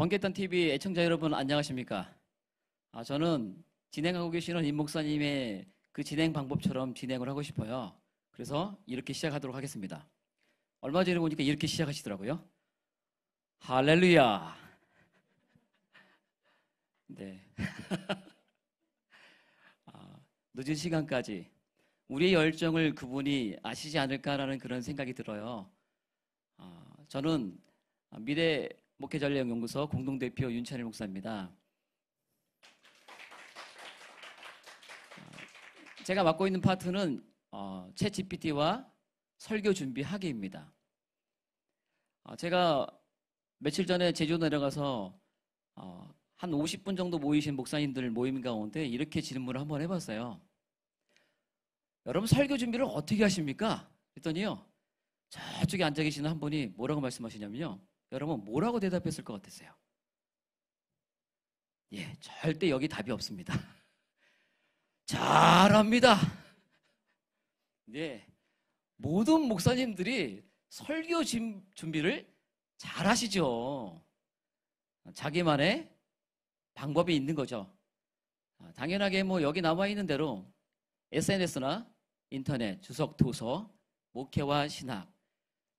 번개탄 TV 애청자 여러분 안녕하십니까? 아, 저는 진행하고 계시는 임 목사님의 그 진행 방법처럼 진행을 하고 싶어요. 그래서 이렇게 시작하도록 하겠습니다. 얼마 전에 보니까 이렇게 시작하시더라고요. 할렐루야. 네. 아, 늦은 시간까지 우리의 열정을 그분이 아시지 않을까라는 그런 생각이 들어요. 아, 저는 미래 목회전략연구소 공동대표 윤찬일 목사입니다. 어, 제가 맡고 있는 파트는 어, 채 GPT와 설교 준비 학예입니다. 어, 제가 며칠 전에 제주 내려가서 어, 한 50분 정도 모이신 목사님들 모임 가운데 이렇게 질문을 한번 해봤어요. 여러분 설교 준비를 어떻게 하십니까? 했더니요. 저쪽에 앉아 계시는 한 분이 뭐라고 말씀하시냐면요. 여러분 뭐라고 대답했을 것 같으세요? 예, 절대 여기 답이 없습니다. 잘합니다. 네, 모든 목사님들이 설교 준비를 잘하시죠. 자기만의 방법이 있는 거죠. 아, 당연하게 뭐 여기 나와 있는 대로 SNS나 인터넷, 주석 도서, 목회와 신학,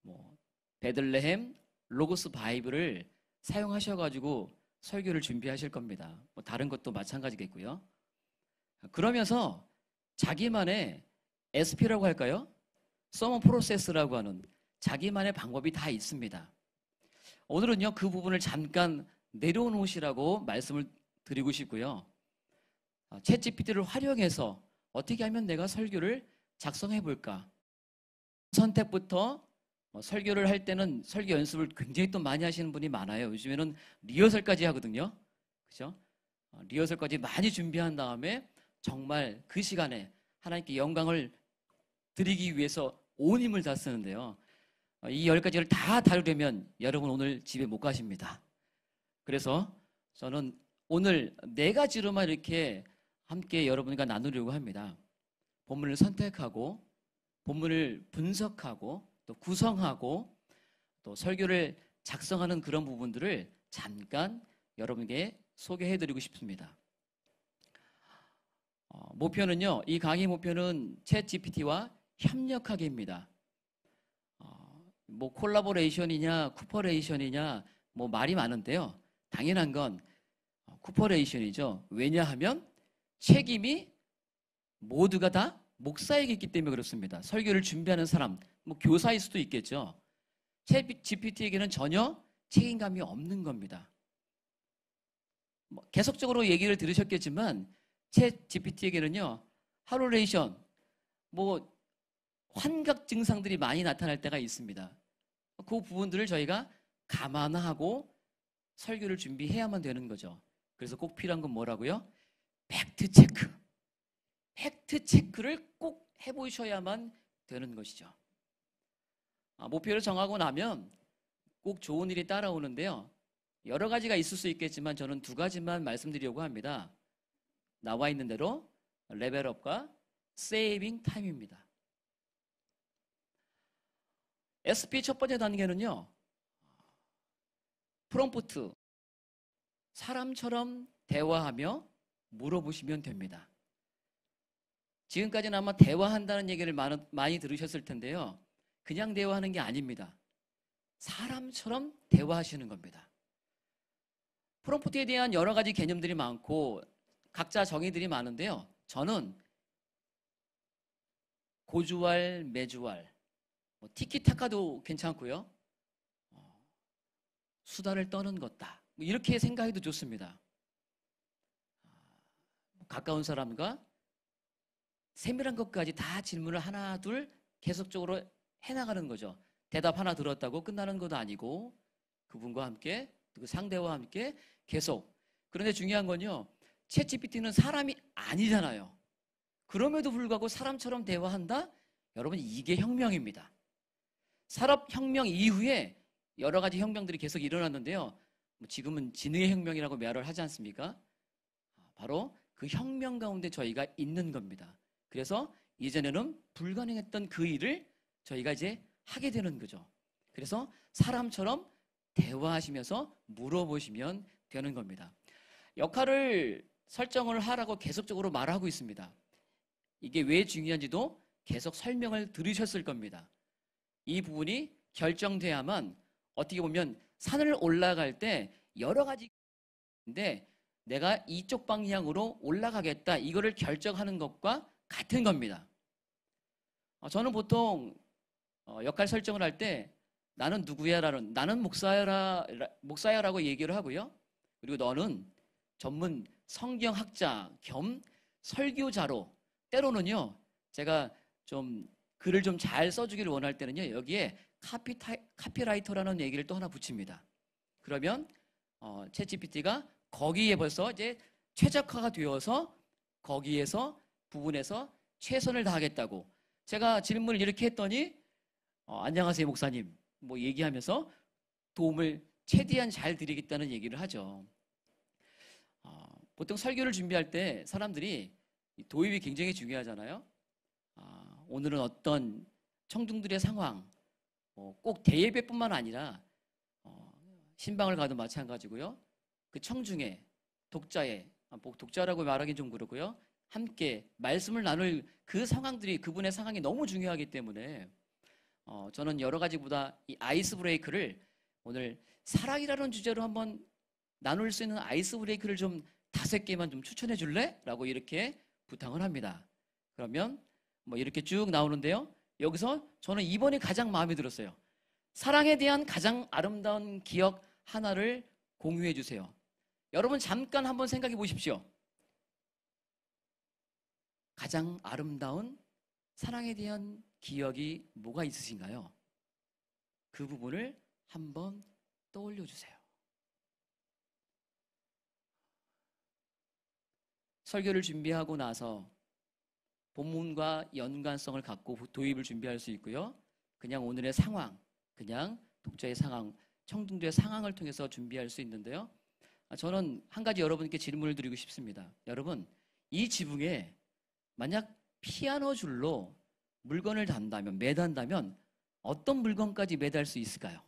뭐 베들레헴, 로고스 바이브를 사용하셔가지고 설교를 준비하실 겁니다. 뭐 다른 것도 마찬가지겠고요. 그러면서 자기만의 SP라고 할까요? 서머 프로세스라고 하는 자기만의 방법이 다 있습니다. 오늘은요, 그 부분을 잠깐 내려놓으시라고 말씀을 드리고 싶고요. 채 어, GPT를 활용해서 어떻게 하면 내가 설교를 작성해 볼까? 선택부터 어, 설교를 할 때는 설교 연습을 굉장히 또 많이 하시는 분이 많아요. 요즘에는 리허설까지 하거든요. 그죠? 어, 리허설까지 많이 준비한 다음에 정말 그 시간에 하나님께 영광을 드리기 위해서 온 힘을 다 쓰는데요. 어, 이열 가지를 다 다루려면 여러분 오늘 집에 못 가십니다. 그래서 저는 오늘 네 가지로만 이렇게 함께 여러분과 나누려고 합니다. 본문을 선택하고 본문을 분석하고 또 구성하고 또 설교를 작성하는 그런 부분들을 잠깐 여러분에게 소개해 드리고 싶습니다. 어, 목표는요, 이 강의 목표는 챗 GPT와 협력하기입니다. 어, 뭐 콜라보레이션이냐, 쿠퍼레이션이냐, 뭐 말이 많은데요. 당연한 건 쿠퍼레이션이죠. 왜냐하면 책임이 모두가 다 목사에게 있기 때문에 그렇습니다. 설교를 준비하는 사람, 뭐 교사일 수도 있겠죠. 챗 GPT에게는 전혀 책임감이 없는 겁니다. 뭐 계속적으로 얘기를 들으셨겠지만 챗 GPT에게는요. 하루레이션, 뭐 환각 증상들이 많이 나타날 때가 있습니다. 그 부분들을 저희가 감안하고 설교를 준비해야만 되는 거죠. 그래서 꼭 필요한 건 뭐라고요? 팩트 체크. 팩트 체크를 꼭 해보셔야만 되는 것이죠. 아, 목표를 정하고 나면 꼭 좋은 일이 따라오는데요. 여러 가지가 있을 수 있겠지만 저는 두 가지만 말씀드리려고 합니다. 나와 있는 대로 레벨업과 세이빙 타임입니다. SP 첫 번째 단계는요. 프롬프트 사람처럼 대화하며 물어보시면 됩니다. 지금까지는 아마 대화한다는 얘기를 많이 들으셨을 텐데요. 그냥 대화하는 게 아닙니다. 사람처럼 대화하시는 겁니다. 프롬프트에 대한 여러 가지 개념들이 많고 각자 정의들이 많은데요. 저는 고주알, 매주알, 뭐 티키타카도 괜찮고요. 어, 수다를 떠는 것다. 뭐 이렇게 생각해도 좋습니다. 아, 가까운 사람과 세밀한 것까지 다 질문을 하나 둘 계속적으로 해나가는 거죠. 대답 하나 들었다고 끝나는 것도 아니고 그분과 함께 그 상대와 함께 계속. 그런데 중요한 건요. 챗 g 피티는 사람이 아니잖아요. 그럼에도 불구하고 사람처럼 대화한다? 여러분 이게 혁명입니다. 산업혁명 이후에 여러 가지 혁명들이 계속 일어났는데요. 뭐 지금은 지능의 혁명이라고 매화를 하지 않습니까? 바로 그 혁명 가운데 저희가 있는 겁니다. 그래서 이전에는 불가능했던 그 일을 저희가 이제 하게 되는 거죠. 그래서 사람처럼 대화하시면서 물어보시면 되는 겁니다. 역할을 설정을 하라고 계속적으로 말하고 있습니다. 이게 왜 중요한지도 계속 설명을 들으셨을 겁니다. 이 부분이 결정돼야만 어떻게 보면 산을 올라갈 때 여러 가지인데 내가 이쪽 방향으로 올라가겠다 이거를 결정하는 것과 같은 겁니다. 어, 저는 보통 어, 역할 설정을 할 때 나는 누구야라는 나는 목사야라 목사야라고 얘기를 하고요. 그리고 너는 전문 성경학자 겸 설교자로 때로는요. 제가 좀 글을 좀 잘 써주기를 원할 때는요. 여기에 카피 타이, 카피라이터라는 얘기를 또 하나 붙입니다. 그러면 어, 채 g p t 가 거기에 벌써 이제 최적화가 되어서 거기에서 부분에서 최선을 다하겠다고 제가 질문을 이렇게 했더니 어, 안녕하세요 목사님 뭐 얘기하면서 도움을 최대한 잘 드리겠다는 얘기를 하죠. 어, 보통 설교를 준비할 때 사람들이 도입이 굉장히 중요하잖아요. 어, 오늘은 어떤 청중들의 상황, 어, 꼭 대예배뿐만 아니라 어, 신방을 가도 마찬가지고요. 그 청중의 독자의 아, 독자라고 말하기 는좀 그렇고요. 함께 말씀을 나눌 그 상황들이 그분의 상황이 너무 중요하기 때문에 어, 저는 여러 가지보다 이 아이스 브레이크를 오늘 사랑이라는 주제로 한번 나눌 수 있는 아이스 브레이크를 좀 다섯 개만 좀 추천해 줄래? 라고 이렇게 부탁을 합니다. 그러면 뭐 이렇게 쭉 나오는데요. 여기서 저는 이번에 가장 마음에 들었어요. 사랑에 대한 가장 아름다운 기억 하나를 공유해 주세요. 여러분 잠깐 한번 생각해 보십시오. 가장 아름다운 사랑에 대한 기억이 뭐가 있으신가요? 그 부분을 한번 떠올려 주세요. 설교를 준비하고 나서 본문과 연관성을 갖고 도입을 준비할 수 있고요. 그냥 오늘의 상황, 그냥 독자의 상황, 청중들의 상황을 통해서 준비할 수 있는데요. 저는 한 가지 여러분께 질문을 드리고 싶습니다. 여러분, 이 지붕에 만약 피아노 줄로 물건을 단다면, 매단다면 어떤 물건까지 매달 수 있을까요?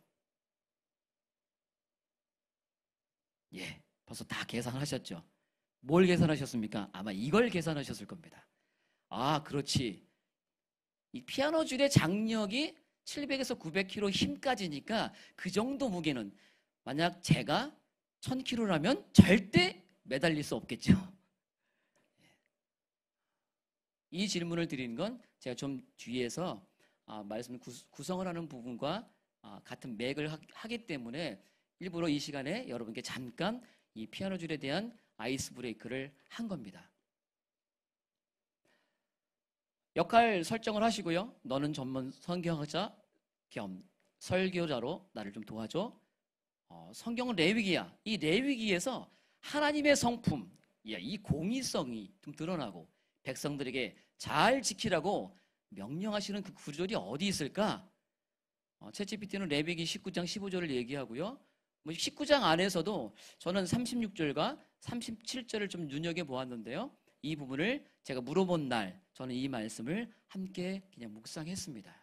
예, 벌써 다 계산하셨죠? 뭘 계산하셨습니까? 아마 이걸 계산하셨을 겁니다. 아, 그렇지. 이 피아노 줄의 장력이 700에서 900kg 힘까지니까 그 정도 무게는 만약 제가 1000kg라면 절대 매달릴 수 없겠죠. 이 질문을 드리는 건 제가 좀 뒤에서 아, 말씀 구성을 하는 부분과 아, 같은 맥을 하, 기 때문에 일부러 이 시간에 여러분께 잠깐 이 피아노 줄에 대한 아이스 브레이크를 한 겁니다. 역할 설정을 하시고요. 너는 전문 성경학자 겸 설교자로 나를 좀 도와줘. 어, 성경은 레위기야. 이 레위기에서 하나님의 성품, 이 공의성이 좀 드러나고 백성들에게 잘 지키라고 명령하시는 그 구절이 어디 있을까? 어, 채찌피티는 레비기 19장 15절을 얘기하고요. 뭐 19장 안에서도 저는 36절과 37절을 좀 눈여겨 보았는데요. 이 부분을 제가 물어본 날 저는 이 말씀을 함께 그냥 묵상했습니다.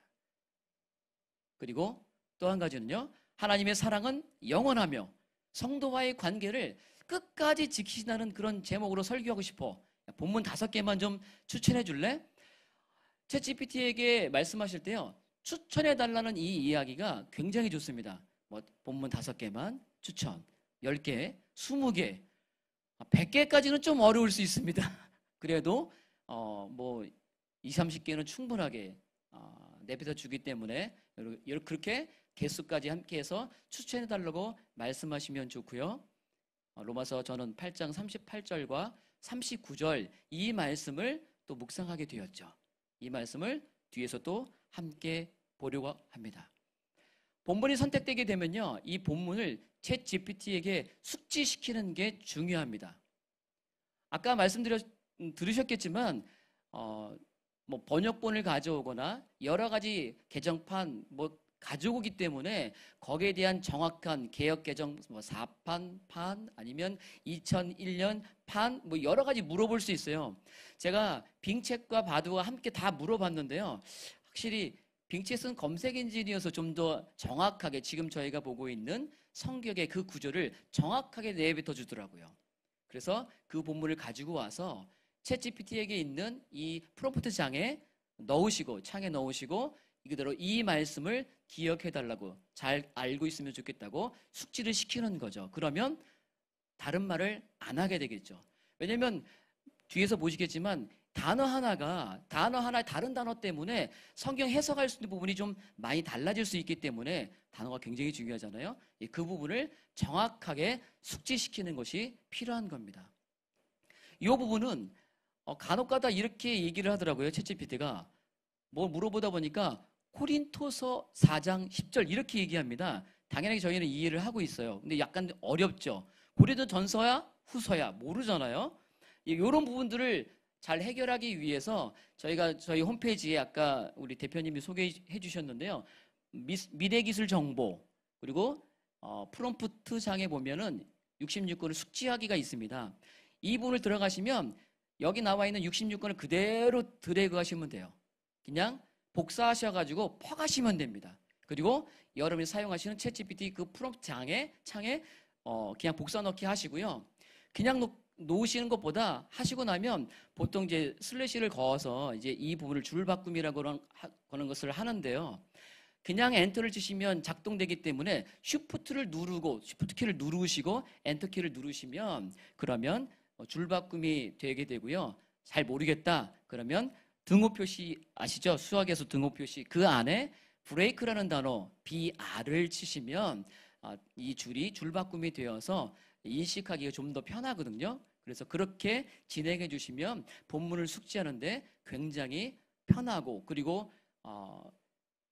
그리고 또 한 가지는요. 하나님의 사랑은 영원하며 성도와의 관계를 끝까지 지키신다는 그런 제목으로 설교하고 싶어 본문 다섯 개만 좀 추천해 줄래? 채찌 p t 에게 말씀하실 때요. 추천해 달라는 이 이야기가 굉장히 좋습니다. 뭐 본문 다섯 개만 추천, 열 개, 스무 개, 백 개까지는 좀 어려울 수 있습니다. 그래도 어, 뭐 20, 30개는 충분하게 어, 내뱉어 주기 때문에 그렇게 개수까지 함께해서 추천해 달라고 말씀하시면 좋고요. 어, 로마서 저는 8장 38절과 39절 이 말씀을 또 묵상하게 되었죠. 이 말씀을 뒤에서 또 함께 보려고 합니다. 본문이 선택되게 되면요. 이 본문을 챗 GPT에게 숙지시키는 게 중요합니다. 아까 말씀드렸 음, 들으셨겠지만 어, 뭐 번역본을 가져오거나 여러 가지 개정판 뭐 가지고 오기 때문에 거기에 대한 정확한 개혁 개정 뭐 4판 판 아니면 2001년 판 뭐 여러 가지 물어볼 수 있어요. 제가 빙책과 바두와 함께 다 물어봤는데요. 확실히 빙체스는 검색 엔진이어서 좀 더 정확하게 지금 저희가 보고 있는 성격의 그 구조를 정확하게 내뱉어 주더라고요. 그래서 그 본문을 가지고 와서 챗GPT에게 있는 이 프롬프트 장에 넣으시고 창에 넣으시고 그대로 이 말씀을 기억해달라고 잘 알고 있으면 좋겠다고 숙지를 시키는 거죠. 그러면 다른 말을 안 하게 되겠죠. 왜냐면 뒤에서 보시겠지만 단어 하나가 단어 하나의 다른 단어 때문에 성경 해석할 수 있는 부분이 좀 많이 달라질 수 있기 때문에 단어가 굉장히 중요하잖아요. 예, 그 부분을 정확하게 숙지시키는 것이 필요한 겁니다. 이 부분은 어, 간혹가다 이렇게 얘기를 하더라고요. 채찌피트가 뭐 물어보다 보니까 코린토서 4장 10절 이렇게 얘기합니다. 당연하게 저희는 이해를 하고 있어요. 근데 약간 어렵죠. 고린도 전서야 후서야 모르잖아요. 이런 부분들을 잘 해결하기 위해서 저희가 저희 홈페이지에 아까 우리 대표님이 소개해 주셨는데요. 미, 래기술 정보 그리고 어, 프롬프트 장에 보면은 66권을 숙지하기가 있습니다. 이 부분을 들어가시면 여기 나와 있는 66권을 그대로 드래그 하시면 돼요. 그냥 복사하셔가지고 퍼가시면 됩니다. 그리고 여러분이 사용하시는 챗GPT 그 프롬장에 창에 어, 그냥 복사 넣기 하시고요. 그냥 놓, 놓으시는 것보다 하시고 나면 보통 이제 슬래시를 거어서 이제 이 부분을 줄 바꿈이라고 하는 것을 하는데요. 그냥 엔터를 치시면 작동되기 때문에 쉬프트를 누르고 쉬프트 키를 누르시고 엔터 키를 누르시면 그러면 어, 줄바꿈이 되게 되고요. 잘 모르겠다. 그러면 등호 표시 아시죠? 수학에서 등호 표시 그 안에 브레이크라는 단어 BR을 치시면 아, 이 줄이 줄바꿈이 되어서 인식하기가 좀 더 편하거든요. 그래서 그렇게 진행해 주시면 본문을 숙지하는데 굉장히 편하고 그리고 어,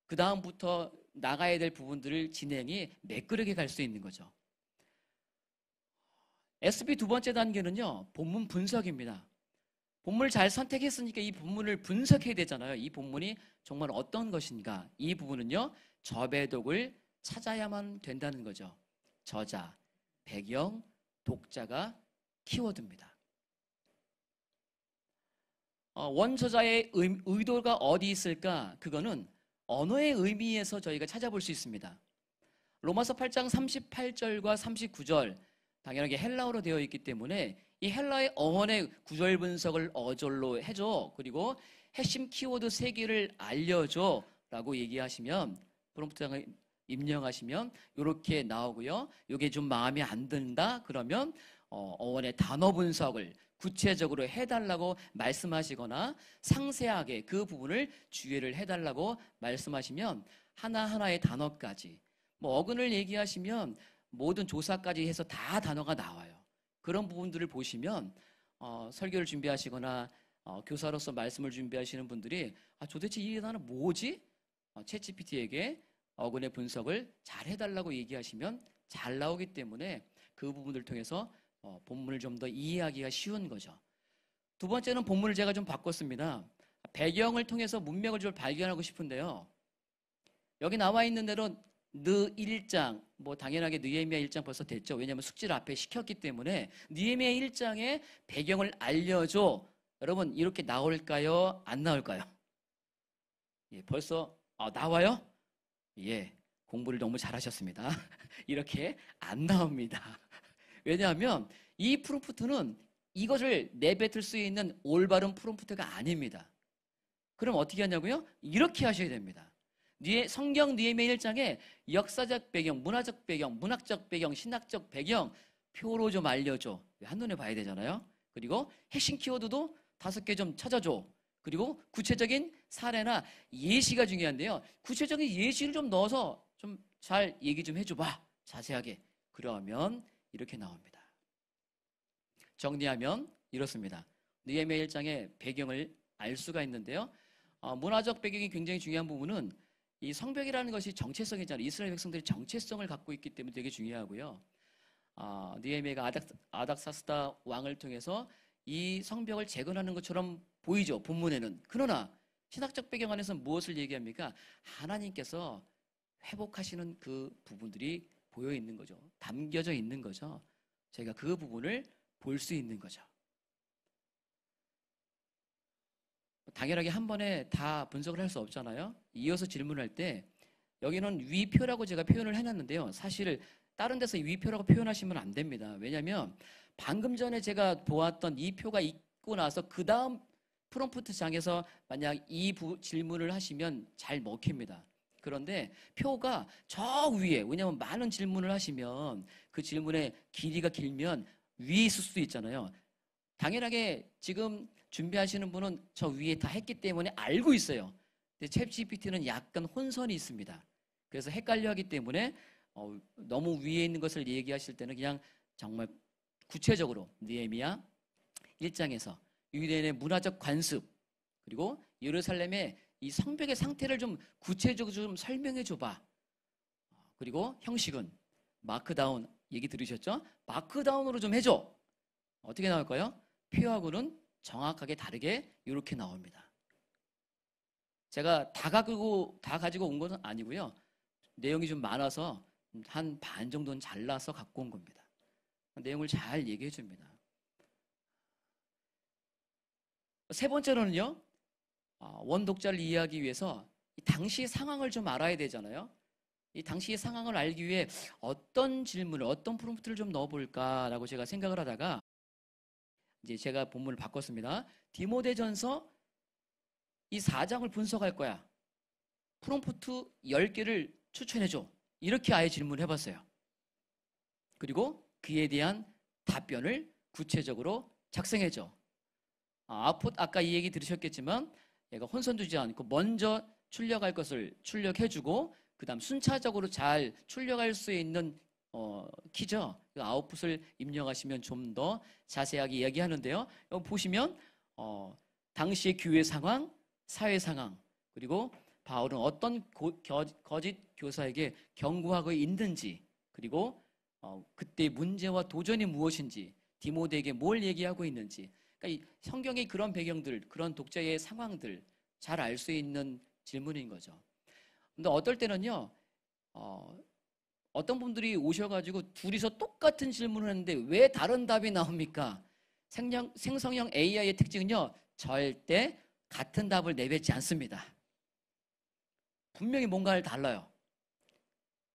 그 다음부터 나가야 될 부분들을 진행이 매끄럽게 갈 수 있는 거죠. SB 두 번째 단계는요, 본문 분석입니다. 본문을 잘 선택했으니까 이 본문을 분석해야 되잖아요. 이 본문이 정말 어떤 것인가? 이 부분은요. 저배독을 찾아야만 된다는 거죠. 저자, 배경, 독자가 키워드입니다. 어, 원저자의 의도가 어디 있을까? 그거는 언어의 의미에서 저희가 찾아볼 수 있습니다. 로마서 8장 38절과 39절, 당연하게 헬라어로 되어 있기 때문에 이 헬라의 어원의 구절 분석을 어절로 해줘. 그리고 핵심 키워드 세 개를 알려줘. 라고 얘기하시면 프롬프트에 입력하시면 이렇게 나오고요. 이게 좀 마음에 안 든다 그러면 어, 어원의 단어 분석을 구체적으로 해달라고 말씀하시거나 상세하게 그 부분을 주의를 해달라고 말씀하시면 하나하나의 단어까지 뭐 어근을 얘기하시면 모든 조사까지 해서 다 단어가 나와요. 그런 부분들을 보시면 어, 설교를 준비하시거나 어, 교사로서 말씀을 준비하시는 분들이 아, 도대체 이게 나는 뭐지? 어, 챗GPT에게 어근의 분석을 잘 해달라고 얘기하시면 잘 나오기 때문에 그 부분을 통해서 어, 본문을 좀 더 이해하기가 쉬운 거죠. 두 번째는 본문을 제가 좀 바꿨습니다. 배경을 통해서 문명을좀 발견하고 싶은데요. 여기 나와 있는 대로 느 1장, 뭐 당연하게 느헤미야 1장 벌써 됐죠. 왜냐하면 숙지를 앞에 시켰기 때문에 느헤미야 1장의 배경을 알려줘. 여러분 이렇게 나올까요? 안 나올까요? 예, 벌써 아, 나와요? 예, 공부를 너무 잘하셨습니다. 이렇게 안 나옵니다. 왜냐하면 이 프롬프트는 이것을 내뱉을 수 있는 올바른 프롬프트가 아닙니다. 그럼 어떻게 하냐고요? 이렇게 하셔야 됩니다. 네 성경 니에메 1장에 역사적 배경, 문화적 배경, 문학적 배경, 신학적 배경 표로 좀 알려줘. 한눈에 봐야 되잖아요. 그리고 핵심 키워드도 다섯 개 좀 찾아줘. 그리고 구체적인 사례나 예시가 중요한데요. 구체적인 예시를 좀 넣어서 좀 잘 얘기 좀 해줘봐. 자세하게. 그러면 이렇게 나옵니다. 정리하면 이렇습니다. 느헤미야 1장의 배경을 알 수가 있는데요. 어, 문화적 배경이 굉장히 중요한 부분은 이 성벽이라는 것이 정체성이잖아요. 이스라엘 백성들이 정체성을 갖고 있기 때문에 되게 중요하고요. 아, 니에메가 아닥, 아닥사스다 왕을 통해서 이 성벽을 재건하는 것처럼 보이죠. 본문에는. 그러나 신학적 배경 안에서 무엇을 얘기합니까? 하나님께서 회복하시는 그 부분들이 보여 있는 거죠. 담겨져 있는 거죠. 저희가 그 부분을 볼 수 있는 거죠. 당연하게 한 번에 다 분석을 할 수 없잖아요. 이어서 질문할 때 여기는 위표라고 제가 표현을 해놨는데요. 사실 다른 데서 위표라고 표현하시면 안 됩니다. 왜냐하면 방금 전에 제가 보았던 이 표가 있고 나서 그 다음 프롬프트 장에서 만약 이 부, 질문을 하시면 잘 먹힙니다. 그런데 표가 저 위에 왜냐하면 많은 질문을 하시면 그 질문의 길이가 길면 위에 있을 수도 있잖아요. 당연하게 지금 준비하시는 분은 저 위에 다 했기 때문에 알고 있어요. 근데 챗 GPT는 약간 혼선이 있습니다. 그래서 헷갈려 하기 때문에 어, 너무 위에 있는 것을 얘기하실 때는 그냥 정말 구체적으로 니에미야 1장에서 유대인의 문화적 관습 그리고 예루살렘의 이 성벽의 상태를 좀 구체적으로 좀 설명해 줘봐. 그리고 형식은 마크다운 얘기 들으셨죠? 마크다운으로 좀 해줘. 어떻게 나올까요? 표하고는 정확하게 다르게 이렇게 나옵니다. 제가 다 가지고 다 가지고 온건 아니고요. 내용이 좀 많아서 한 반 정도는 잘라서 갖고 온 겁니다. 내용을 잘 얘기해 줍니다. 세 번째로는요. 아, 원독자를 이해하기 위해서 당시 의 상황을 좀 알아야 되잖아요. 이 당시의 상황을 알기 위해 어떤 질문을 어떤 프롬프트를 좀 넣어볼까라고 제가 생각을 하다가 이제 제가 본문을 바꿨습니다. 디모데전서 이 4장을 분석할 거야. 프롬프트 10개를 추천해줘. 이렇게 아예 질문을 해봤어요. 그리고 그에 대한 답변을 구체적으로 작성해줘. 아, 아포, 아까 이 얘기 들으셨겠지만 얘가 혼선두지 않고 먼저 출력할 것을 출력해주고 그 다음 순차적으로 잘 출력할 수 있는 어, 키죠. 그 아웃풋을 입력하시면 좀 더 자세하게 이야기하는데요. 보시면 어, 당시의 교회 상황, 사회 상황 그리고 바울은 어떤 고, 겨, 거짓 교사에게 경고하고 있는지 그리고 어, 그때 문제와 도전이 무엇인지 디모데에게 뭘 얘기하고 있는지 그러니까 이 성경의 그런 배경들 그런 독자의 상황들 잘 알 수 있는 질문인 거죠. 근데 어떨 때는요 어, 어떤 분들이 오셔가지고 둘이서 똑같은 질문을 했는데왜 다른 답이 나옵니까? 생성형 AI의 특징은요 절대 같은 답을 내뱉지 않습니다. 분명히 뭔가를 달라요.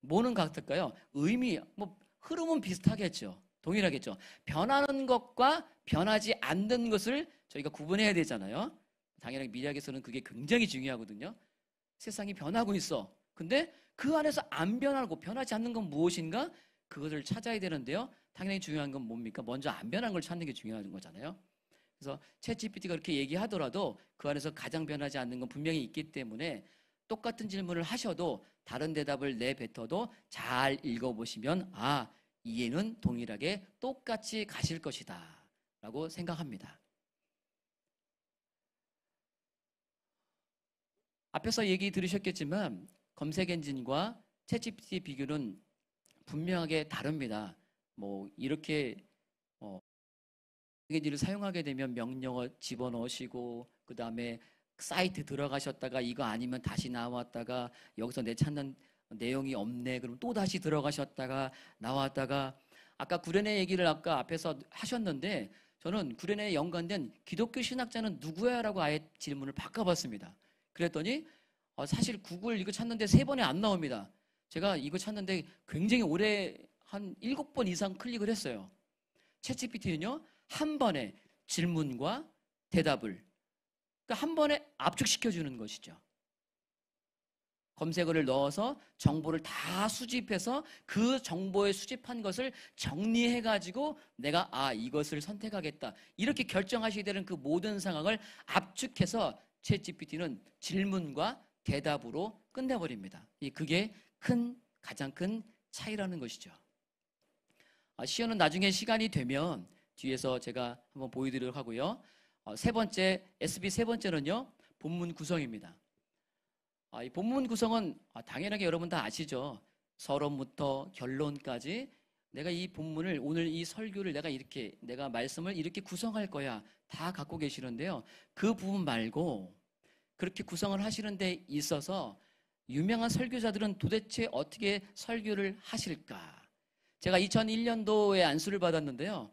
뭐는 같을까요? 의미, 뭐, 흐름은 비슷하겠죠. 동일하겠죠. 변하는 것과 변하지 않는 것을 저희가 구분해야 되잖아요. 당연히 미래학에서는 그게 굉장히 중요하거든요. 세상이 변하고 있어. 근데 그 안에서 안 변하고 변하지 않는 건 무엇인가? 그것을 찾아야 되는데요. 당연히 중요한 건 뭡니까? 먼저 안 변한 걸 찾는 게 중요한 거잖아요. 그래서 챗GPT가 그렇게 얘기하더라도 그 안에서 가장 변하지 않는 건 분명히 있기 때문에 똑같은 질문을 하셔도 다른 대답을 내뱉어도 잘 읽어보시면 아 이해는 동일하게 똑같이 가실 것이다 라고 생각합니다. 앞에서 얘기 들으셨겠지만 검색 엔진과 챗GPT 비교는 분명하게 다릅니다. 뭐 이렇게 어, 패키지를 사용하게 되면 명령어 집어넣으시고 그 다음에 사이트 들어가셨다가 이거 아니면 다시 나왔다가 여기서 내 찾는 내용이 없네 그럼 또 다시 들어가셨다가 나왔다가 아까 구레네 얘기를 아까 앞에서 하셨는데 저는 구레네에 연관된 기독교 신학자는 누구야라고 아예 질문을 바꿔봤습니다. 그랬더니 어, 사실 구글 이거 찾는데 세 번에 안 나옵니다. 제가 이거 찾는데 굉장히 오래 한 일곱 번 이상 클릭을 했어요. 채찌피티는요 한 번에 질문과 대답을 그러니까 한 번에 압축시켜 주는 것이죠. 검색어를 넣어서 정보를 다 수집해서 그 정보에 수집한 것을 정리해 가지고 내가 아 이것을 선택하겠다 이렇게 결정하시게 되는 그 모든 상황을 압축해서 채 GPT는 질문과 대답으로 끝내버립니다. 그게 큰 가장 큰 차이라는 것이죠. 아, 시연은 나중에 시간이 되면 뒤에서 제가 한번 보여드리도록 하고요. 어, 세 번째, SB 세 번째는요, 본문 구성입니다. 아, 이 본문 구성은 아, 당연하게 여러분 다 아시죠? 서론부터 결론까지 내가 이 본문을 오늘 이 설교를 내가 이렇게 내가 말씀을 이렇게 구성할 거야 다 갖고 계시는데요. 그 부분 말고 그렇게 구성을 하시는 데 있어서 유명한 설교자들은 도대체 어떻게 설교를 하실까? 제가 2001년도에 안수를 받았는데요.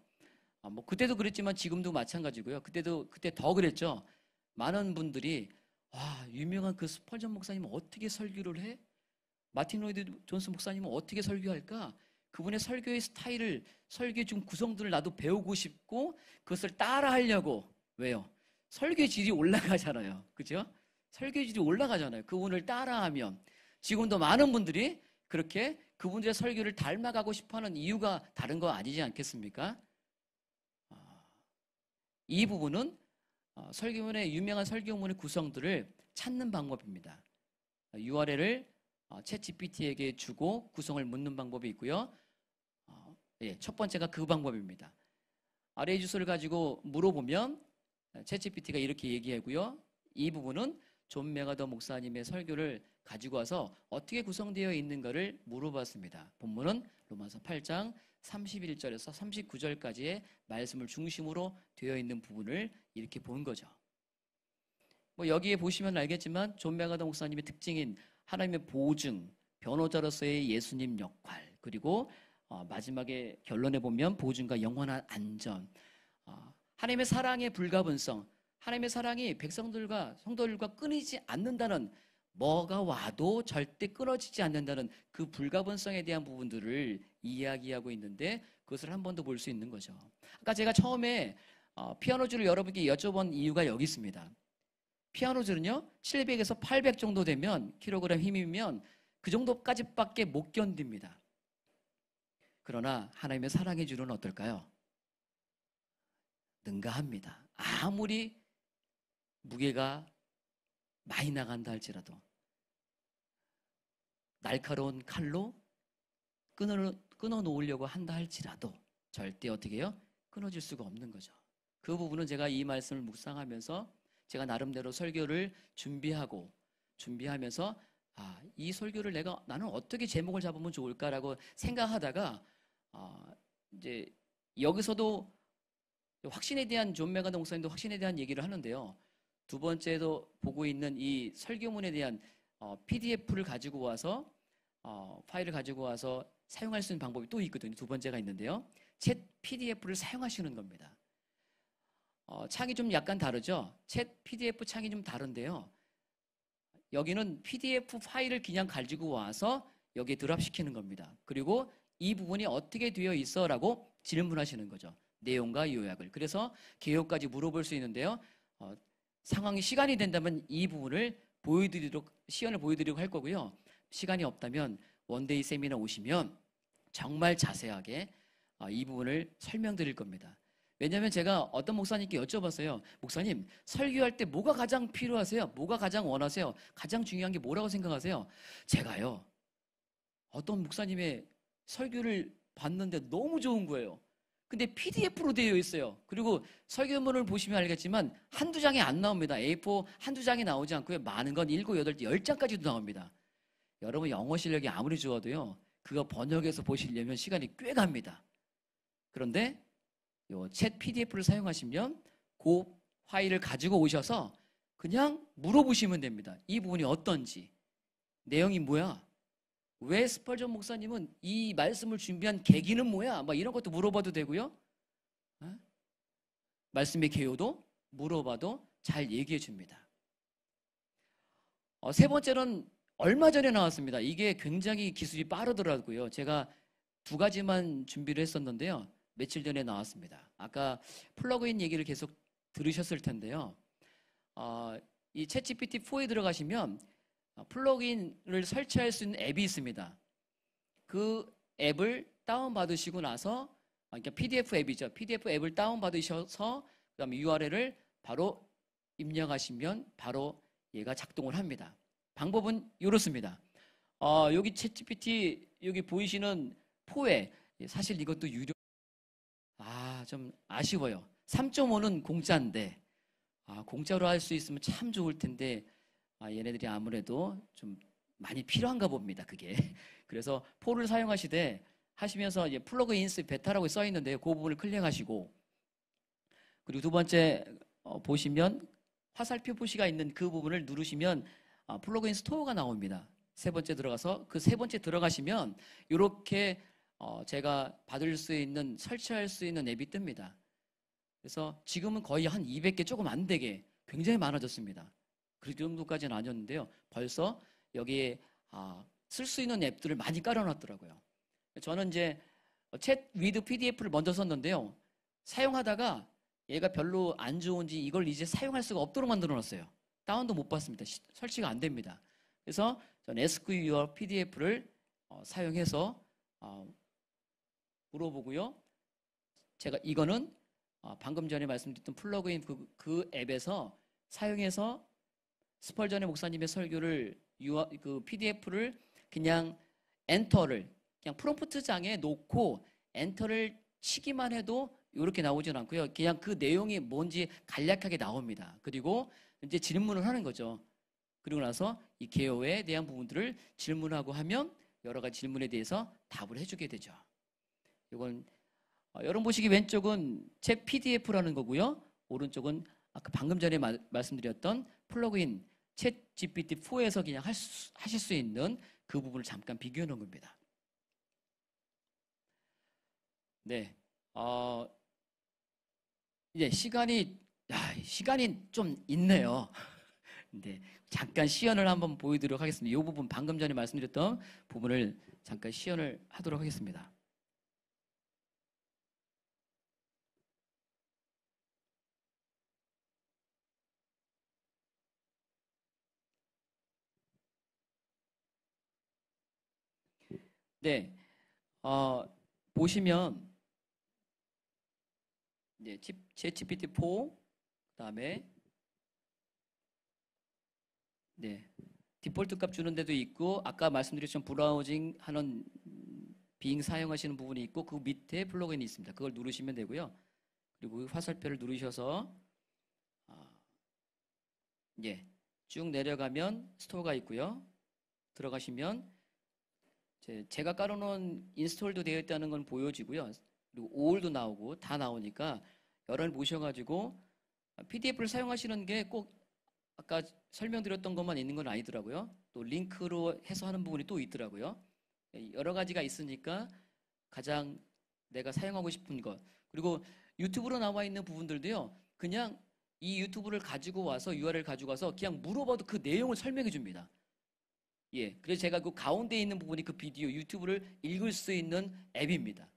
아, 뭐 그때도 그랬지만 지금도 마찬가지고요. 그때도 그때 더 그랬죠. 많은 분들이 와 유명한 그 스펄전 목사님은 어떻게 설교를 해? 마틴 로이드 존스 목사님은 어떻게 설교할까? 그분의 설교의 스타일을 설교의 좀 구성들을 나도 배우고 싶고 그것을 따라하려고 왜요? 설교 의 질이 올라가잖아요. 그죠? 설교 의 질이 올라가잖아요. 그분을 따라하면 지금도 많은 분들이 그렇게 그분들의 설교를 닮아가고 싶어하는 이유가 다른 거 아니지 않겠습니까? 이 부분은 어, 설교문의 유명한 설교문의 구성들을 찾는 방법입니다. URL을 챗 GPT에게 주고 구성을 묻는 방법이 있고요. 어, 예, 첫 번째가 그 방법입니다. 아래 주소를 가지고 물어보면 어, 챗 GPT가 이렇게 얘기하고요. 이 부분은 존 메가더 목사님의 설교를 가지고 와서 어떻게 구성되어 있는가를 물어봤습니다. 본문은 로마서 8장 31절에서 39절까지의 말씀을 중심으로 되어 있는 부분을 이렇게 본 거죠. 뭐 여기에 보시면 알겠지만 존 맥아더 목사님의 특징인 하나님의 보증, 변호자로서의 예수님 역할, 그리고 어, 마지막에 결론에 보면 보증과 영원한 안전, 어, 하나님의 사랑의 불가분성, 하나님의 사랑이 백성들과 성도들과 끊이지 않는다는 뭐가 와도 절대 끊어지지 않는다는 그 불가분성에 대한 부분들을 이야기하고 있는데 그것을 한 번 더 볼 수 있는 거죠. 아까 제가 처음에 어, 피아노줄을 여러분께 여쭤본 이유가 여기 있습니다. 피아노줄은요 700에서 800 정도 되면, 킬로그램 힘이면 그 정도까지밖에 못 견딥니다. 그러나 하나님의 사랑의 줄은 어떨까요? 능가합니다. 아무리 무게가 많이 나간다 할지라도 날카로운 칼로 끊어, 끊어 놓으려고 한다 할지라도 절대 어떻게 해요? 끊어질 수가 없는 거죠. 그 부분은 제가 이 말씀을 묵상하면서 제가 나름대로 설교를 준비하고 준비하면서 아, 이 설교를 내가 나는 어떻게 제목을 잡으면 좋을까라고 생각하다가 아, 이제 여기서도 확신에 대한 존 메가 농사님도 확신에 대한 얘기를 하는데요. 두 번째도 보고 있는 이 설교문에 대한 어, PDF를 가지고 와서 어, 파일을 가지고 와서 사용할 수 있는 방법이 또 있거든요. 두 번째가 있는데요. 챗 PDF를 사용하시는 겁니다. 어, 창이 좀 약간 다르죠? 챗 PDF 창이 좀 다른데요. 여기는 PDF 파일을 그냥 가지고 와서 여기에 드랍시키는 겁니다. 그리고 이 부분이 어떻게 되어 있어? 라고 질문하시는 거죠. 내용과 요약을. 그래서 개요까지 물어볼 수 있는데요. 어, 상황이 시간이 된다면 이 부분을 보여드리도록 시연을 보여드리고 할 거고요. 시간이 없다면 원데이 세미나 오시면 정말 자세하게 어, 이 부분을 설명드릴 겁니다. 왜냐하면 제가 어떤 목사님께 여쭤봤어요. 목사님 설교할 때 뭐가 가장 필요하세요? 뭐가 가장 원하세요? 가장 중요한 게 뭐라고 생각하세요? 제가요. 어떤 목사님의 설교를 봤는데 너무 좋은 거예요. 근데 PDF로 되어 있어요. 그리고 설교문을 보시면 알겠지만 한두 장이 안 나옵니다. A4 한두 장이 나오지 않고요. 많은 건 7, 8, 10장까지도 나옵니다. 여러분 영어 실력이 아무리 좋아도요. 그거 번역해서 보시려면 시간이 꽤 갑니다. 그런데 요챗 PDF를 사용하시면 그 파일을 가지고 오셔서 그냥 물어보시면 됩니다. 이 부분이 어떤지, 내용이 뭐야, 왜 스펄전 목사님은 이 말씀을 준비한 계기는 뭐야? 막 이런 것도 물어봐도 되고요. 어? 말씀의 개요도 물어봐도 잘 얘기해 줍니다. 어, 세 번째는 얼마 전에 나왔습니다. 이게 굉장히 기술이 빠르더라고요. 제가 두 가지만 준비를 했었는데요. 며칠 전에 나왔습니다. 아까 플러그인 얘기를 계속 들으셨을 텐데요. 어, 이 채찌PT4에 들어가시면 어, 플러그인을 설치할 수 있는 앱이 있습니다. 그 앱을 다운받으시고 나서 어, 그러니까 PDF 앱이죠. PDF 앱을 다운받으셔서 그다음에 URL을 바로 입력하시면 바로 얘가 작동을 합니다. 방법은 이렇습니다. 어, 여기 챗GPT 여기 보이시는 포에 사실 이것도 유료 아 좀 아쉬워요. 3.5는 공짜인데 아 공짜로 할 수 있으면 참 좋을 텐데 아, 얘네들이 아무래도 좀 많이 필요한가 봅니다. 그게. 그래서 포를 사용하시되 하시면서 이제 플러그 인스 베타라고 써 있는데 그 부분을 클릭하시고 그리고 두 번째 어, 보시면 화살표 표시가 있는 그 부분을 누르시면 아, 플러그인 스토어가 나옵니다. 세 번째 들어가서 그 세 번째 들어가시면 이렇게 어, 제가 받을 수 있는 설치할 수 있는 앱이 뜹니다. 그래서 지금은 거의 한 200개 조금 안 되게 굉장히 많아졌습니다. 그 정도까지는 아니었는데요. 벌써 여기에 아, 쓸수 있는 앱들을 많이 깔아놨더라고요. 저는 이제 챗 위드 PDF를 먼저 썼는데요. 사용하다가 얘가 별로 안 좋은지 이걸 이제 사용할 수가 없도록 만들어놨어요. 다운도 못 받습니다. 시, 설치가 안 됩니다. 그래서 전 SQL PDF를 어, 사용해서 어, 물어보고요. 제가 이거는 어, 방금 전에 말씀드렸던 플러그인 그, 그 앱에서 사용해서 스펄전의 목사님의 설교를 유아, 그 PDF를 그냥 엔터를 그냥 프롬프트 장에 놓고 엔터를 치기만 해도 이렇게 나오진 않고요. 그냥 그 내용이 뭔지 간략하게 나옵니다. 그리고 이제 질문을 하는 거죠. 그리고 나서 이 개요에 대한 부분들을 질문하고 하면 여러 가지 질문에 대해서 답을 해주게 되죠. 이건 어, 여러분 보시기 왼쪽은 제 PDF라는 거고요. 오른쪽은 아까 방금 전에 마, 말씀드렸던 플러그인 챗 GPT-4에서 그냥 수, 하실 수 있는 그 부분을 잠깐 비교해 놓은 겁니다. 네. 어, 이제 시간이, 야, 시간이 좀 있네요. 네. 잠깐 시연을 한번 보이도록 하겠습니다. 이 부분 방금 전에 말씀드렸던 부분을 잠깐 시연을 하도록 하겠습니다. 네, 어, 보시면 네, GPT-4 그다음에 네, 디폴트 값 주는 데도 있고 아까 말씀드렸던 브라우징 하는 빙 사용하시는 부분이 있고 그 밑에 플러그인이 있습니다. 그걸 누르시면 되고요. 그리고 화살표를 누르셔서 아, 예, 쭉 내려가면 스토어가 있고요. 들어가시면 제, 가 깔아놓은 인스톨도 되어 있다는 건 보여지고요. 그리고 5월도 나오고 다 나오니까 여러분 모셔가지고 PDF를 사용하시는 게 꼭 아까 설명드렸던 것만 있는 건 아니더라고요. 또 링크로 해서 하는 부분이 또 있더라고요. 여러 가지가 있으니까 가장 내가 사용하고 싶은 것. 그리고 유튜브로 나와 있는 부분들도요. 그냥 이 유튜브를 가지고 와서 URL 가지고 와서 그냥 물어봐도 그 내용을 설명해 줍니다. 예. 그래서 제가 그 가운데 있는 부분이 그 비디오 유튜브를 읽을 수 있는 앱입니다.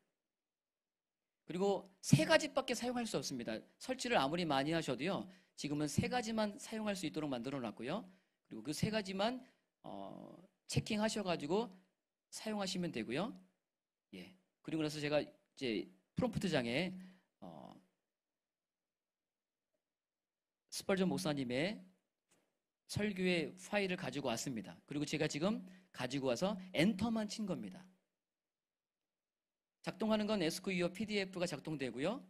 그리고 세 가지밖에 사용할 수 없습니다. 설치를 아무리 많이 하셔도요. 지금은 세 가지만 사용할 수 있도록 만들어 놨고요. 그리고 그 세 가지만 어, 체킹하셔 가지고 사용하시면 되고요. 예. 그리고 나서 제가 이제 프롬프트 장에 어, 스펄전 목사님의 설교의 파일을 가지고 왔습니다. 그리고 제가 지금 가지고 와서 엔터만 친 겁니다. 작동하는 건 SQL PDF가 작동되고요.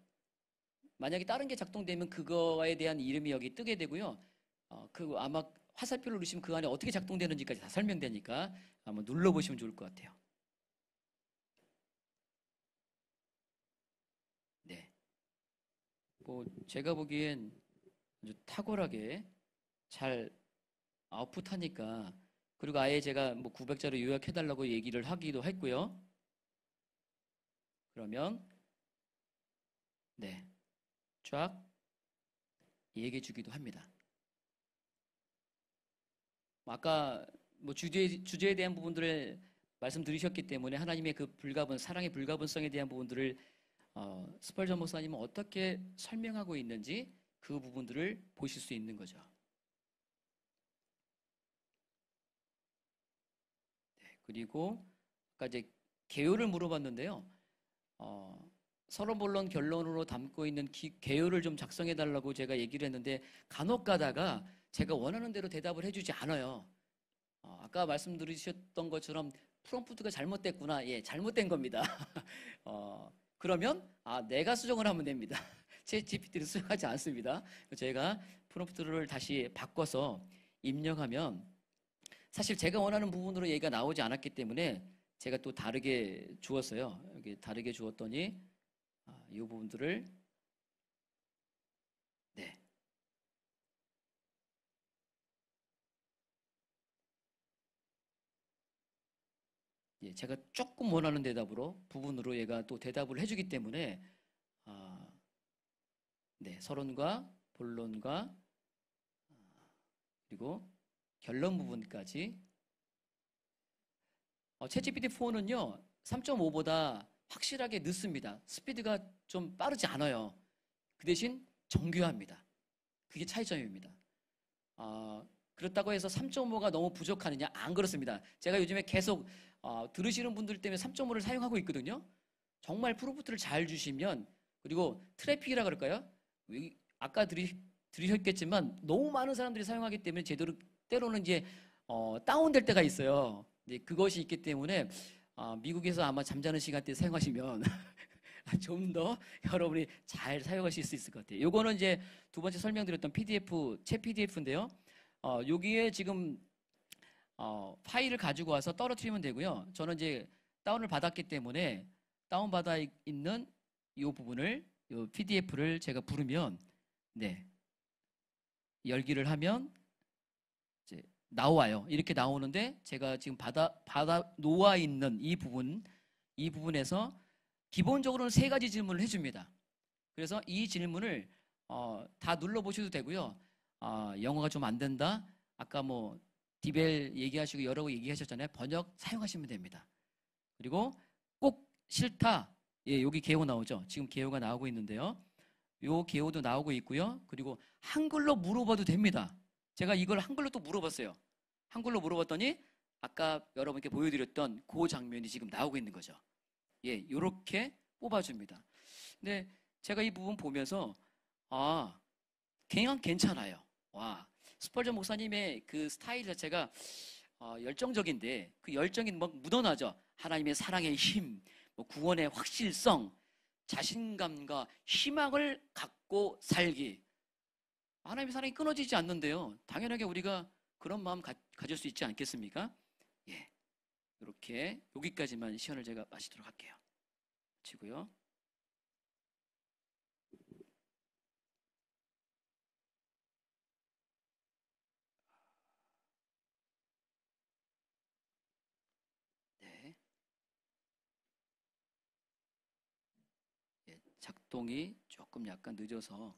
만약에 다른 게 작동되면 그거에 대한 이름이 여기 뜨게 되고요. 어, 그 아마 화살표를 누르시면 그 안에 어떻게 작동되는지까지 다 설명되니까 한번 눌러보시면 좋을 것 같아요. 네. 뭐, 제가 보기엔 아주 탁월하게 잘 아웃풋 하니까 그리고 아예 제가 뭐 900자로 요약해 달라고 얘기를 하기도 했고요. 그러면 네. 쫙 얘기해 주기도 합니다. 뭐 아까 뭐 주제, 주제에 대한 부분들을 말씀드리셨기 때문에 하나님의 그 불가분, 사랑의 불가분성에 대한 부분들을 어, 스펄전 목사님은 어떻게 설명하고 있는지 그 부분들을 보실 수 있는 거죠. 그리고 아까 이제 개요를 물어봤는데요. 어, 서론본론 결론으로 담고 있는 기, 개요를 좀 작성해 달라고 제가 얘기를 했는데 간혹 가다가 제가 원하는 대로 대답을 해주지 않아요. 어, 아까 말씀드리셨던 것처럼 프롬프트가 잘못됐구나. 예, 잘못된 겁니다. 어, 그러면 아 내가 수정을 하면 됩니다. 제 GPT를 수정하지 않습니다. 제가 프롬프트를 다시 바꿔서 입력하면 사실 제가 원하는 부분으로 얘기가 나오지 않았기 때문에 제가 또 다르게 주었어요. 여기 다르게 주었더니 아, 이 부분들을 네. 예, 제가 조금 원하는 대답으로 부분으로 얘가 또 대답을 해주기 때문에 아, 네, 서론과 본론과 아, 그리고 결론 부분까지 어, 챗GPT4는요 3.5보다 확실하게 늦습니다. 스피드가 좀 빠르지 않아요. 그 대신 정교합니다. 그게 차이점입니다. 어, 그렇다고 해서 3.5가 너무 부족하느냐? 안 그렇습니다. 제가 요즘에 계속 어, 들으시는 분들 때문에 3.5를 사용하고 있거든요. 정말 프로프트를 잘 주시면 그리고 트래픽이라 그럴까요? 아까 들이, 들으셨겠지만 너무 많은 사람들이 사용하기 때문에 제대로 때로는 이제 어, 다운될 때가 있어요. 이제 그것이 있기 때문에 어, 미국에서 아마 잠자는 시간대 사용하시면 좀 더 여러분이 잘 사용하실 수 있을 것 같아요. 요거는 이제 두 번째 설명드렸던 PDF, 책 PDF인데요. 어, 여기에 지금 어, 파일을 가지고 와서 떨어뜨리면 되고요. 저는 이제 다운을 받았기 때문에 다운받아 있는 이 부분을 이 PDF를 제가 부르면 네 열기를 하면 나와요. 이렇게 나오는데 제가 지금 받아 받아 놓아 있는 이 부분 이 부분에서 기본적으로는 세 가지 질문을 해줍니다. 그래서 이 질문을 어, 다 눌러 보셔도 되고요. 어, 영어가 좀 안 된다. 아까 뭐 디벨 얘기하시고 여러 거 얘기하셨잖아요. 번역 사용하시면 됩니다. 그리고 꼭 싫다. 예, 여기 개호 나오죠. 지금 개요가 나오고 있는데요. 요개요도 나오고 있고요. 그리고 한글로 물어봐도 됩니다. 제가 이걸 한글로 또 물어봤어요. 한글로 물어봤더니 아까 여러분께 보여드렸던 그 장면이 지금 나오고 있는 거죠. 예, 요렇게 뽑아줍니다. 근데 제가 이 부분 보면서 아, 굉장냥 괜찮아요. 와, 스펄전 목사님의 그 스타일 자체가 어, 열정적인데 그 열정이 막 묻어나죠. 하나님의 사랑의 힘, 뭐 구원의 확실성, 자신감과 희망을 갖고 살기. 하나님의 사랑이 끊어지지 않는데요. 당연하게 우리가 그런 마음 가, 질수 있지 않겠습니까? 예. 이렇게 여기까지만 시연을 제가 마치도록 할게요. 치고요. 네. 예, 작동이 조금 약간 늦어서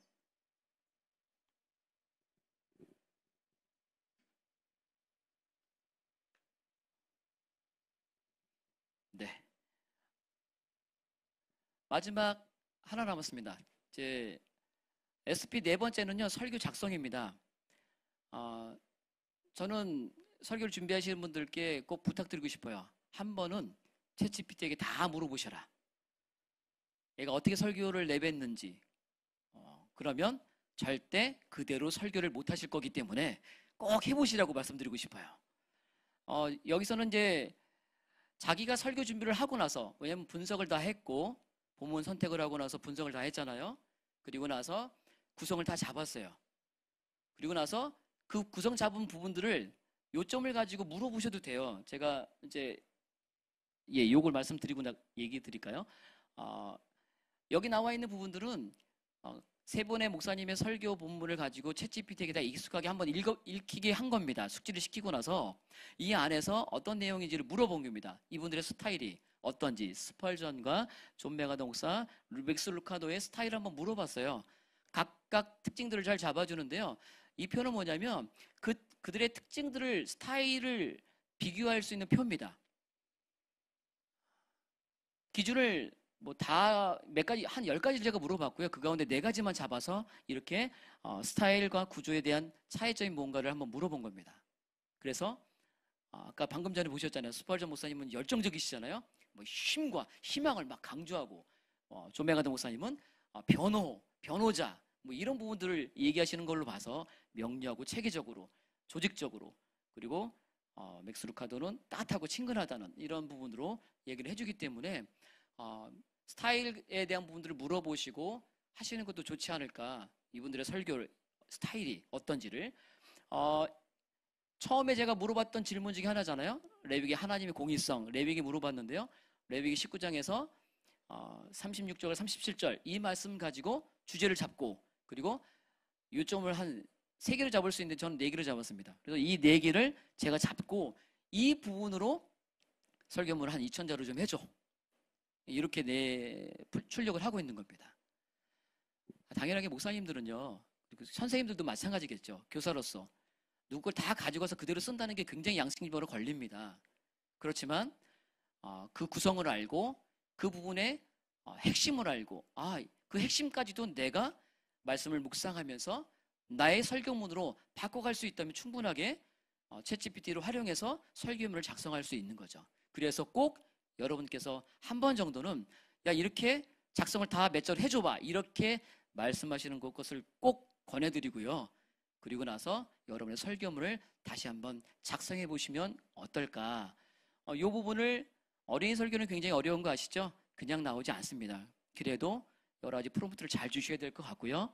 마지막 하나 남았습니다. 이제 SP 네 번째는요, 설교 작성입니다. 어, 저는 설교를 준비하시는 분들께 꼭 부탁드리고 싶어요. 한 번은 채찌피티에게 다 물어보셔라. 얘가 어떻게 설교를 내뱉는지. 어, 그러면 절대 그대로 설교를 못 하실 거기 때문에 꼭 해보시라고 말씀드리고 싶어요. 어, 여기서는 이제 자기가 설교 준비를 하고 나서, 왜냐면 분석을 다 했고, 본문 선택을 하고 나서 분석을 다 했잖아요. 그리고 나서 구성을 다 잡았어요. 그리고 나서 그 구성 잡은 부분들을 요점을 가지고 물어보셔도 돼요. 제가 이제 예, 요걸 말씀드리고 나 얘기 드릴까요? 어, 여기 나와 있는 부분들은 어, 세 번의 목사님의 설교 본문을 가지고 채 g p t 에게다 익숙하게 한번 읽어, 읽히게 한 겁니다. 숙지를 시키고 나서 이 안에서 어떤 내용인지를 물어본 겁니다. 이분들의 스타일이 어떤지 스펄전과 존 메가동사 루벡스 루카도의 스타일을 한번 물어봤어요. 각각 특징들을 잘 잡아주는데요. 이 표는 뭐냐면 그, 그들의 특징들을 스타일을 비교할 수 있는 표입니다. 기준을 뭐 다 몇 가지 한 열가지 제가 물어봤고요. 그 가운데 네 가지만 잡아서 이렇게 어, 스타일과 구조에 대한 차이점이 뭔가를 한번 물어본 겁니다. 그래서 아, 아까 방금 전에 보셨잖아요. 스팔전 목사님은 열정적이시잖아요. 뭐 힘과 희망을 막 강조하고 어, 조메가드 목사님은 어, 변호, 변호자 뭐 이런 부분들을 얘기하시는 걸로 봐서 명료하고 체계적으로 조직적으로 그리고 어, 맥스 루카도는 따뜻하고 친근하다는 이런 부분으로 얘기를 해주기 때문에 어, 스타일에 대한 부분들을 물어보시고 하시는 것도 좋지 않을까 이분들의 설교 스타일이 어떤지를 어, 처음에 제가 물어봤던 질문 중에 하나잖아요. 레위기 하나님의 공의성. 레위기 물어봤는데요. 레위기 19장에서 어, 36절과 37절 이 말씀 가지고 주제를 잡고 그리고 요점을 한 세 개를 잡을 수 있는데 저는 네 개를 잡았습니다. 그래서 이 네 개를 제가 잡고 이 부분으로 설교문을 한 2천 자로 좀 해줘. 이렇게 내 출력을 하고 있는 겁니다. 당연하게 목사님들은요, 선생님들도 마찬가지겠죠. 교사로서 누굴다 가지고서 그대로 쓴다는 게 굉장히 양심적으로 걸립니다. 그렇지만 어, 그 구성을 알고 그 부분의 어, 핵심을 알고 아그 핵심까지도 내가 말씀을 묵상하면서 나의 설교문으로 바꿔갈 수 있다면 충분하게 어, 챗GPT를 활용해서 설교문을 작성할 수 있는 거죠. 그래서 꼭 여러분께서 한 번 정도는 야 이렇게 작성을 다 몇 절 해줘봐 이렇게 말씀하시는 것을 꼭 권해드리고요. 그리고 나서 여러분의 설교문을 다시 한번 작성해 보시면 어떨까. 어, 이 부분을 어린이 설교는 굉장히 어려운 거 아시죠? 그냥 나오지 않습니다. 그래도 여러 가지 프롬프트를 잘 주셔야 될 것 같고요.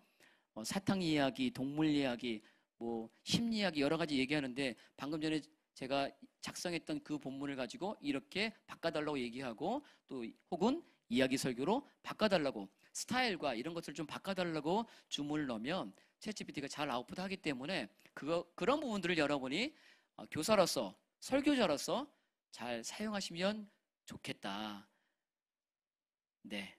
어, 사탕 이야기, 동물 이야기, 뭐 심리 이야기 여러 가지 얘기하는데 방금 전에 제가 작성했던 그 본문을 가지고 이렇게 바꿔달라고 얘기하고 또 혹은 이야기 설교로 바꿔달라고 스타일과 이런 것을 좀 바꿔달라고 주문을 넣으면 채찌 p 티가잘 아웃풋하기 때문에 그거 그런 부분들을 여러분이 어, 교사로서 설교자로서 잘 사용하시면 좋겠다. 네.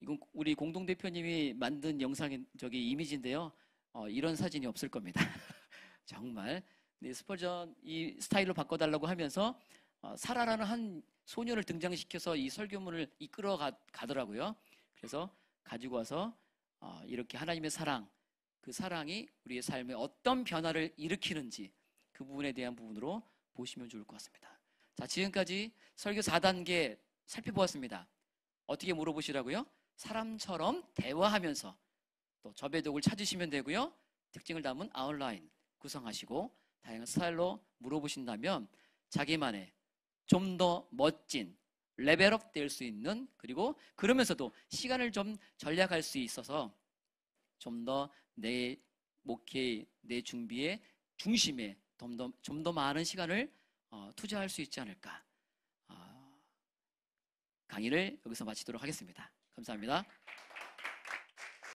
이건 우리 공동 대표님이 만든 영상인 저기 이미지인데요. 어, 이런 사진이 없을 겁니다. 정말 네, 스펄전 이 스타일로 바꿔달라고 하면서 어, 사라라는 한 소녀를 등장시켜서 이 설교문을 이끌어 가, 더라고요 그래서 가지고 와서 어, 이렇게 하나님의 사랑, 그 사랑이 우리의 삶에 어떤 변화를 일으키는지 그 부분에 대한 부분으로 보시면 좋을 것 같습니다. 자, 지금까지 설교 4단계 살펴보았습니다. 어떻게 물어보시라고요? 사람처럼 대화하면서 또접배독을 찾으시면 되고요. 특징을 담은 아웃라인 구성하시고 다양한 스타일로 물어보신다면 자기만의 좀 더 멋진 레벨업 될 수 있는 그리고 그러면서도 시간을 좀 전략할 수 있어서 좀더내 목회, 내 준비의 중심에 좀 더, 좀더 많은 시간을 어, 투자할 수 있지 않을까. 어, 강의를 여기서 마치도록 하겠습니다. 감사합니다.